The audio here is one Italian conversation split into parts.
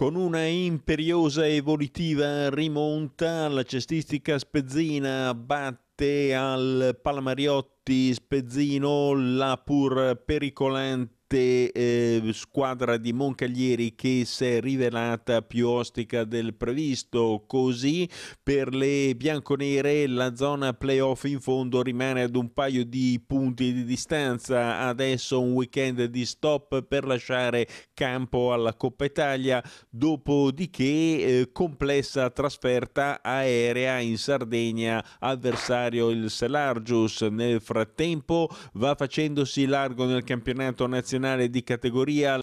Con una imperiosa evolutiva rimonta, la cestistica spezzina batte al Palmariotti Spezzino la pur pericolante eh, squadra di Moncaglieri che si è rivelata più ostica del previsto, così per le bianconere la zona playoff in fondo rimane ad un paio di punti di distanza, adesso un weekend di stop per lasciare campo alla Coppa Italia, dopodiché eh, complessa trasferta aerea in Sardegna, avversario il Selargius, nel frattempo va facendosi largo nel campionato nazionale nazionale di categoria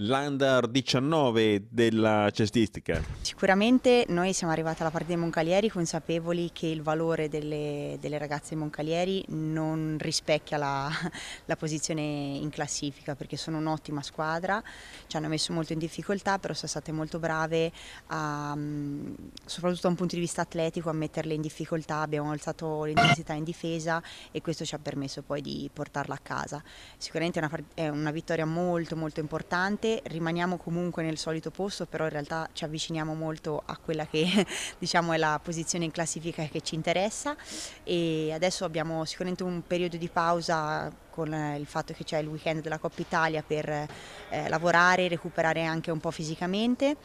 l'under 19 della cestistica? Sicuramente noi siamo arrivati alla partita dei Moncalieri consapevoli che il valore delle, delle ragazze dei Moncalieri non rispecchia la, la, posizione in classifica perché sono un'ottima squadra, ci hanno messo molto in difficoltà però sono state molto brave a, soprattutto da un punto di vista atletico a metterle in difficoltà, abbiamo alzato l'intensità in difesa e questo ci ha permesso poi di portarla a casa. Sicuramente è una, è una vittoria molto molto importante parte, rimaniamo comunque nel solito posto, però in realtà ci avviciniamo molto a quella che diciamo, è la posizione in classifica che ci interessa e adesso abbiamo sicuramente un periodo di pausa con eh, il fatto che c'è il weekend della Coppa Italia per eh, lavorare, recuperare anche un po' fisicamente.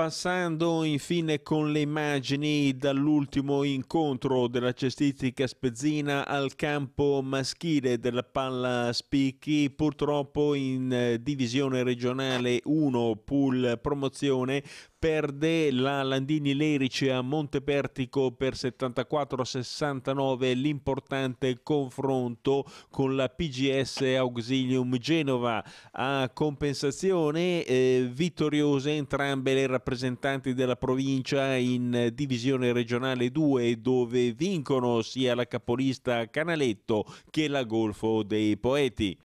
Passando infine con le immagini dall'ultimo incontro della cestistica spezzina al campo maschile della palla Spicchi, purtroppo in eh, divisione regionale 1 pool promozione perde la Landini Lerice a Montepertico per 74-69 l'importante confronto con la PGS Auxilium Genova a compensazione eh, vittoriose entrambe le rappresentanti della provincia in divisione regionale 2 dove vincono sia la capolista Canaletto che la Golfo dei Poeti.